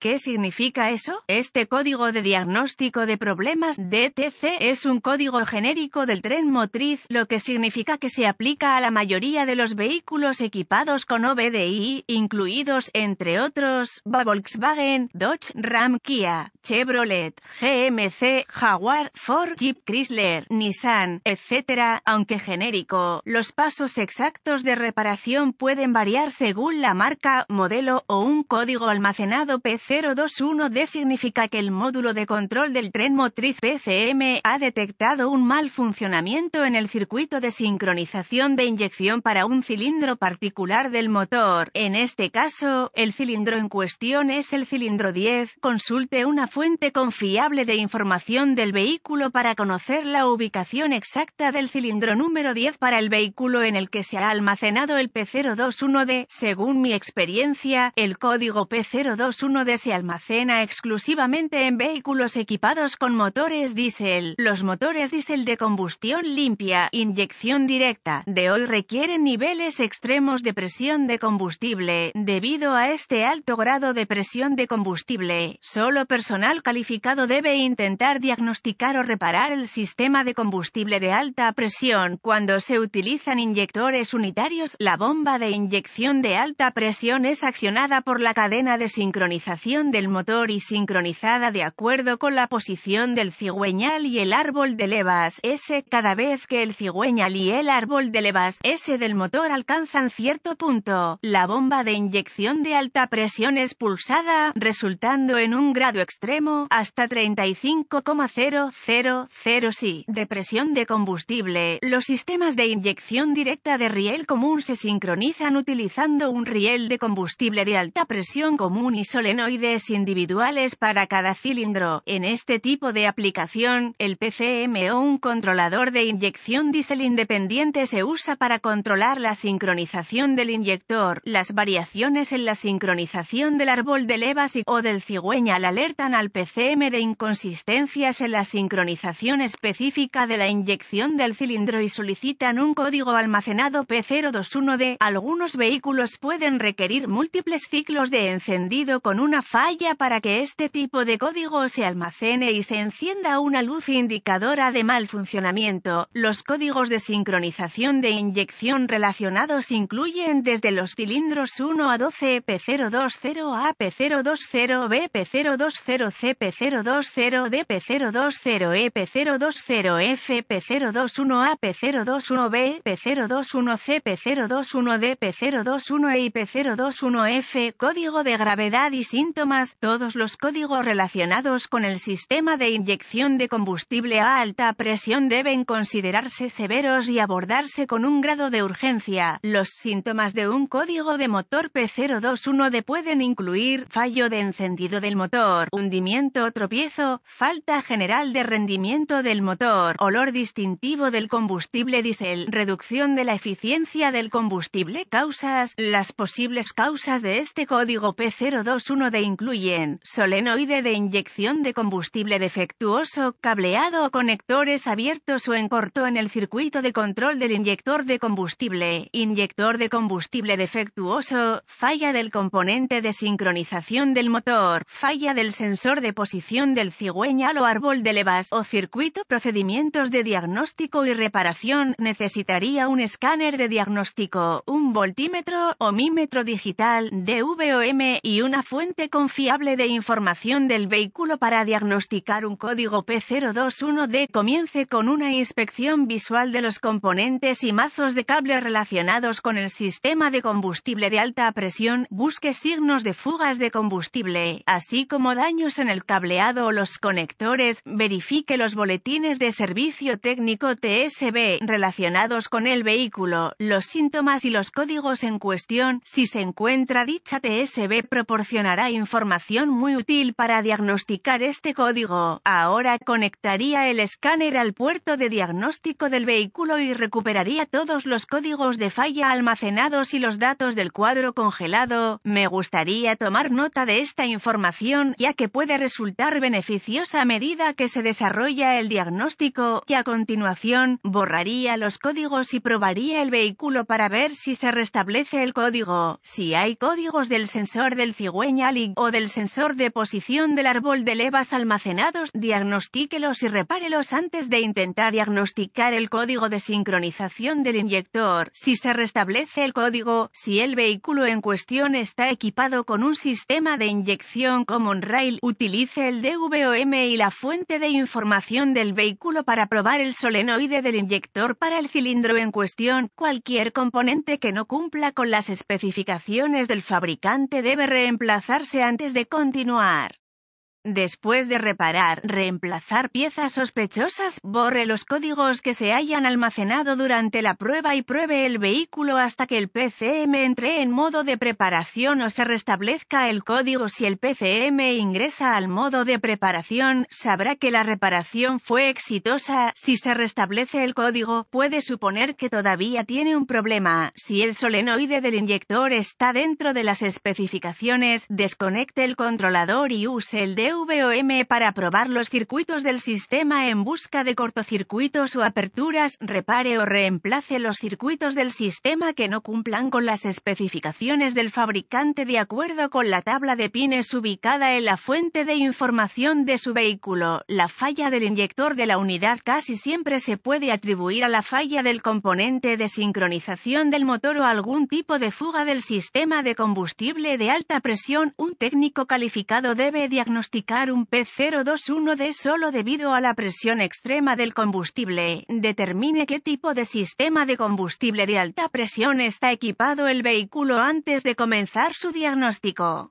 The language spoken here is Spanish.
¿Qué significa eso? Este código de diagnóstico de problemas DTC es un código genérico del tren motriz, lo que significa que se aplica a la mayoría de los vehículos equipados con OBDI, incluidos, entre otros, Volkswagen, Dodge, Ram, Kia, Chevrolet, GMC, Jaguar, Ford, Jeep Chrysler, Nissan, etc. Aunque genérico, los pasos exactos de reparación pueden variar según la marca, modelo o un código almacenado PC p 021D significa que el módulo de control del tren motriz PCM ha detectado un mal funcionamiento en el circuito de sincronización de inyección para un cilindro particular del motor. En este caso, el cilindro en cuestión es el cilindro 10. Consulte una fuente confiable de información del vehículo para conocer la ubicación exacta del cilindro número 10 para el vehículo en el que se ha almacenado el P021D. Según mi experiencia, el código P021D se almacena exclusivamente en vehículos equipados con motores diésel. Los motores diésel de combustión limpia, inyección directa, de hoy requieren niveles extremos de presión de combustible. Debido a este alto grado de presión de combustible, solo personal calificado debe intentar diagnosticar o reparar el sistema de combustible de alta presión cuando se utilizan inyectores unitarios. La bomba de inyección de alta presión es accionada por la cadena de sincronización del motor y sincronizada de acuerdo con la posición del cigüeñal y el árbol de levas S. Cada vez que el cigüeñal y el árbol de levas S del motor alcanzan cierto punto, la bomba de inyección de alta presión es pulsada, resultando en un grado extremo, hasta 35,000 Si, de presión de combustible. Los sistemas de inyección directa de riel común se sincronizan utilizando un riel de combustible de alta presión común y solenoide individuales para cada cilindro. En este tipo de aplicación, el PCM o un controlador de inyección diésel independiente se usa para controlar la sincronización del inyector. Las variaciones en la sincronización del árbol de levas y, o del cigüeñal alertan al PCM de inconsistencias en la sincronización específica de la inyección del cilindro y solicitan un código almacenado P021D. Algunos vehículos pueden requerir múltiples ciclos de encendido con una falla para que este tipo de código se almacene y se encienda una luz indicadora de mal funcionamiento. Los códigos de sincronización de inyección relacionados incluyen desde los cilindros 1 a 12 P020A, P020B, P020C, P020D, P020E, P020F, P021A, P021B, P021C, P021D, P021E y P021F, código de gravedad y sin todos los códigos relacionados con el sistema de inyección de combustible a alta presión deben considerarse severos y abordarse con un grado de urgencia. Los síntomas de un código de motor P021D pueden incluir fallo de encendido del motor, hundimiento, tropiezo, falta general de rendimiento del motor, olor distintivo del combustible diésel, reducción de la eficiencia del combustible, causas, las posibles causas de este código P021 d incluyen solenoide de inyección de combustible defectuoso, cableado o conectores abiertos o en corto en el circuito de control del inyector de combustible, inyector de combustible defectuoso, falla del componente de sincronización del motor, falla del sensor de posición del cigüeñal o árbol de levas o circuito procedimientos de diagnóstico y reparación, necesitaría un escáner de diagnóstico, un voltímetro o mímetro digital, DVOM y una fuente confiable de información del vehículo para diagnosticar un código P021D comience con una inspección visual de los componentes y mazos de cable relacionados con el sistema de combustible de alta presión, busque signos de fugas de combustible, así como daños en el cableado o los conectores, verifique los boletines de servicio técnico TSB relacionados con el vehículo, los síntomas y los códigos en cuestión, si se encuentra dicha TSB proporcionará información información muy útil para diagnosticar este código. Ahora conectaría el escáner al puerto de diagnóstico del vehículo y recuperaría todos los códigos de falla almacenados y los datos del cuadro congelado. Me gustaría tomar nota de esta información ya que puede resultar beneficiosa a medida que se desarrolla el diagnóstico y a continuación borraría los códigos y probaría el vehículo para ver si se restablece el código. Si hay códigos del sensor del cigüeñal y o del sensor de posición del árbol de levas almacenados, diagnostíquelos y repárelos antes de intentar diagnosticar el código de sincronización del inyector. Si se restablece el código, si el vehículo en cuestión está equipado con un sistema de inyección Common Rail, utilice el DVOM y la fuente de información del vehículo para probar el solenoide del inyector para el cilindro en cuestión. Cualquier componente que no cumpla con las especificaciones del fabricante debe reemplazarse antes de continuar. Después de reparar, reemplazar piezas sospechosas, borre los códigos que se hayan almacenado durante la prueba y pruebe el vehículo hasta que el PCM entre en modo de preparación o se restablezca el código. Si el PCM ingresa al modo de preparación, sabrá que la reparación fue exitosa. Si se restablece el código, puede suponer que todavía tiene un problema. Si el solenoide del inyector está dentro de las especificaciones, desconecte el controlador y use el para probar los circuitos del sistema en busca de cortocircuitos o aperturas, repare o reemplace los circuitos del sistema que no cumplan con las especificaciones del fabricante de acuerdo con la tabla de pines ubicada en la fuente de información de su vehículo. La falla del inyector de la unidad casi siempre se puede atribuir a la falla del componente de sincronización del motor o algún tipo de fuga del sistema de combustible de alta presión. Un técnico calificado debe diagnosticar un P021 d solo debido a la presión extrema del combustible. Determine qué tipo de sistema de combustible de alta presión está equipado el vehículo antes de comenzar su diagnóstico.